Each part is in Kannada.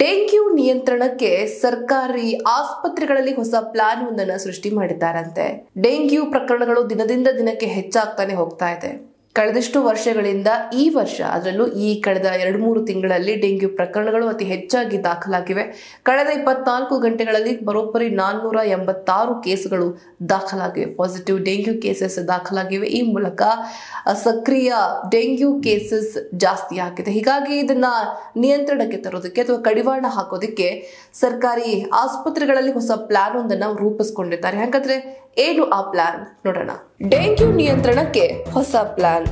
ಡೆಂಗ್ಯೂ ನಿಯಂತ್ರಣಕ್ಕೆ ಸರ್ಕಾರಿ ಆಸ್ಪತ್ರೆಗಳಲ್ಲಿ ಹೊಸ ಪ್ಲಾನ್ ಒಂದನ್ನು ಸೃಷ್ಟಿ ಮಾಡಿದ್ದಾರಂತೆ ಡೆಂಗ್ಯೂ ಪ್ರಕರಣಗಳು ದಿನದಿಂದ ದಿನಕ್ಕೆ ಹೆಚ್ಚಾಗ್ತಾನೆ ಹೋಗ್ತಾ ಇದೆ ಕಳೆದಷ್ಟು ವರ್ಷಗಳಿಂದ ಈ ವರ್ಷ ಅದರಲ್ಲೂ ಈ ಕಳೆದ ಎರಡು ಮೂರು ತಿಂಗಳಲ್ಲಿ ಡೆಂಗ್ಯೂ ಪ್ರಕರಣಗಳು ಅತಿ ಹೆಚ್ಚಾಗಿ ದಾಖಲಾಗಿವೆ ಕಳೆದ ಇಪ್ಪತ್ನಾಲ್ಕು ಗಂಟೆಗಳಲ್ಲಿ ಬರೋಬ್ಬರಿ ನಾನ್ನೂರ ಎಂಬತ್ತಾರು ಕೇಸ್ಗಳು ದಾಖಲಾಗಿವೆ ಪಾಸಿಟಿವ್ ಡೆಂಗ್ಯೂ ಕೇಸಸ್ ದಾಖಲಾಗಿವೆ ಈ ಮೂಲಕ ಸಕ್ರಿಯ ಡೆಂಗ್ಯೂ ಕೇಸಸ್ ಜಾಸ್ತಿ ಆಗಿದೆ ಹೀಗಾಗಿ ಇದನ್ನ ನಿಯಂತ್ರಣಕ್ಕೆ ತರೋದಕ್ಕೆ ಅಥವಾ ಕಡಿವಾಣ ಹಾಕೋದಕ್ಕೆ ಸರ್ಕಾರಿ ಆಸ್ಪತ್ರೆಗಳಲ್ಲಿ ಹೊಸ ಪ್ಲಾನ್ ಒಂದನ್ನು ರೂಪಿಸ್ಕೊಂಡಿದ್ದಾರೆ ಹಾಗಾದ್ರೆ ಏನು ಆ ಪ್ಲಾನ್ ನೋಡೋಣ ಡೆಂಗ್ಯೂ ನಿಯಂತ್ರಣಕ್ಕೆ ಹೊಸ ಪ್ಲಾನ್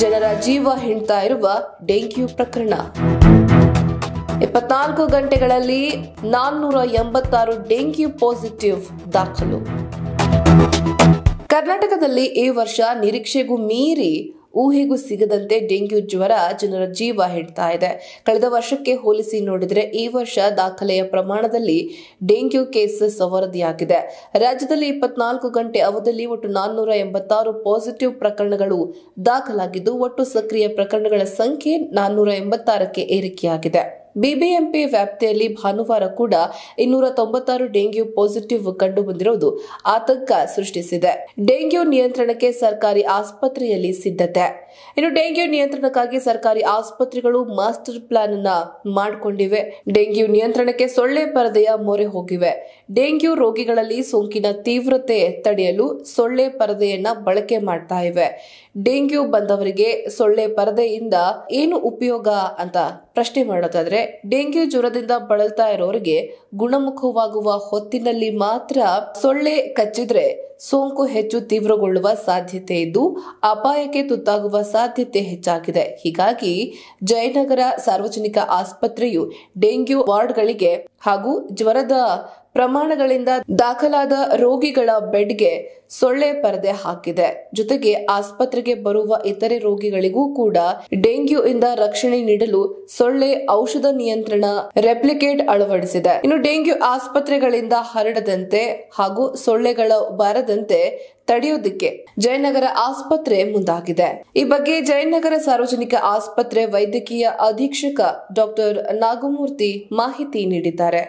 ಜನರ ಜೀವ ಹಿಂಡ್ತಾ ಇರುವ ಡೆಂಗ್ಯೂ ಪ್ರಕರಣ ಇಪ್ಪತ್ನಾಲ್ಕು ಗಂಟೆಗಳಲ್ಲಿ ನಾನ್ನೂರ ಎಂಬತ್ತಾರು ಡೆಂಗ್ಯೂ ಪಾಸಿಟಿವ್ ದಾಖಲು ಕರ್ನಾಟಕದಲ್ಲಿ ಈ ವರ್ಷ ನಿರೀಕ್ಷೆಗೂ ಮೀರಿ ಊಹೆಗೂ ಸಿಗದಂತೆ ಡೆಂಗ್ಯೂ ಜ್ವರ ಜನರ ಜೀವ ಹಿಡ್ತಾ ಇದೆ ಕಳೆದ ವರ್ಷಕ್ಕೆ ಹೋಲಿಸಿ ನೋಡಿದರೆ ಈ ವರ್ಷ ದಾಖಲೆಯ ಪ್ರಮಾಣದಲ್ಲಿ ಡೆಂಗ್ಯೂ ಕೇಸಸ್ ವರದಿಯಾಗಿದೆ ರಾಜ್ಯದಲ್ಲಿ ಇಪ್ಪತ್ನಾಲ್ಕು ಗಂಟೆ ಅವಧಿಯಲ್ಲಿ ಒಟ್ಟು ನಾನ್ನೂರ ಎಂಬತ್ತಾರು ಪಾಸಿಟಿವ್ ಪ್ರಕರಣಗಳು ದಾಖಲಾಗಿದ್ದು ಒಟ್ಟು ಸಕ್ರಿಯ ಪ್ರಕರಣಗಳ ಸಂಖ್ಯೆ ನಾನ್ನೂರ ಎಂಬತ್ತಾರಕ್ಕೆ ಏರಿಕೆಯಾಗಿದೆ ಬಿಬಿಎಂಪಿ ವ್ಯಾಪ್ತಿಯಲ್ಲಿ ಭಾನುವಾರ ಕೂಡ ಇನ್ನೂರ ತೊಂಬತ್ತಾರು ಡೆಂಗ್ಯೂ ಪಾಸಿಟಿವ್ ಕಂಡು ಬಂದಿರುವುದು ಆತಂಕ ಸೃಷ್ಟಿಸಿದೆ ಡೆಂಗ್ಯೂ ನಿಯಂತ್ರಣಕ್ಕೆ ಸರ್ಕಾರಿ ಆಸ್ಪತ್ರೆಯಲ್ಲಿ ಸಿದ್ಧತೆ ಇನ್ನು ಡೆಂಗ್ಯೂ ನಿಯಂತ್ರಣಕ್ಕಾಗಿ ಸರ್ಕಾರಿ ಆಸ್ಪತ್ರೆಗಳು ಮಾಸ್ಟರ್ ಪ್ಲಾನ್ ಅನ್ನ ಮಾಡಿಕೊಂಡಿವೆ ಡೆಂಗ್ಯೂ ನಿಯಂತ್ರಣಕ್ಕೆ ಸೊಳ್ಳೆ ಪರದೆಯ ಮೊರೆ ಹೋಗಿವೆ ಡೆಂಗ್ಯೂ ರೋಗಿಗಳಲ್ಲಿ ಸೋಂಕಿನ ತೀವ್ರತೆ ತಡೆಯಲು ಸೊಳ್ಳೆ ಪರದೆಯನ್ನ ಬಳಕೆ ಮಾಡ್ತಾ ಇವೆ ಡೆಂಗ್ಯೂ ಬಂದವರಿಗೆ ಸೊಳ್ಳೆ ಪರದೆಯಿಂದ ಏನು ಉಪಯೋಗ ಅಂತ ಪ್ರಶ್ನೆ ಮಾಡೋದಾದ್ರೆ ಡೆಂಗ್ಯೂ ಜ್ವರದಿಂದ ಬಳಲ್ತಾ ಇರೋರಿಗೆ ಗುಣಮುಖವಾಗುವ ಹೊತ್ತಿನಲ್ಲಿ ಮಾತ್ರ ಸೊಳ್ಳೆ ಕಚ್ಚಿದ್ರೆ ಸೋಂಕು ಹೆಚ್ಚು ತೀವ್ರಗೊಳ್ಳುವ ಸಾಧ್ಯತೆ ಇದ್ದು ಅಪಾಯಕ್ಕೆ ತುತ್ತಾಗುವ ಸಾಧ್ಯತೆ ಹೆಚ್ಚಾಗಿದೆ ಹೀಗಾಗಿ ಜಯನಗರ ಸಾರ್ವಜನಿಕ ಆಸ್ಪತ್ರೆಯು ಡೆಂಗ್ಯೂ ವಾರ್ಡ್ಗಳಿಗೆ ಹಾಗೂ ಜ್ವರದ ಪ್ರಮಾಣಗಳಿಂದ ದಾಖಲಾದ ರೋಗಿಗಳ ಬೆಡ್ಗೆ ಸೊಳ್ಳೆ ಪರದೆ ಹಾಕಿದೆ ಜೊತೆಗೆ ಆಸ್ಪತ್ರೆಗೆ ಬರುವ ಇತರೆ ರೋಗಿಗಳಿಗೂ ಕೂಡ ಡೆಂಗ್ಯೂ ಇಂದ ರಕ್ಷಣೆ ನೀಡಲು ಸೊಳ್ಳೆ ಔಷಧ ನಿಯಂತ್ರಣ ರೆಪ್ಲಿಕೇಟ್ ಅಳವಡಿಸಿದೆ ಇನ್ನು ಡೆಂಗ್ಯೂ ಆಸ್ಪತ್ರೆಗಳಿಂದ ಹರಡದಂತೆ ಹಾಗೂ ಸೊಳ್ಳೆಗಳು ಬರದಂತೆ ತಡೆಯುವುದಕ್ಕೆ ಜಯನಗರ ಆಸ್ಪತ್ರೆ ಮುಂದಾಗಿದೆ ಈ ಬಗ್ಗೆ ಜಯನಗರ ಸಾರ್ವಜನಿಕ ಆಸ್ಪತ್ರೆ ವೈದ್ಯಕೀಯ ಅಧೀಕ್ಷಕ ಡಾಕ್ಟರ್ ನಾಗಮೂರ್ತಿ ಮಾಹಿತಿ ನೀಡಿದ್ದಾರೆ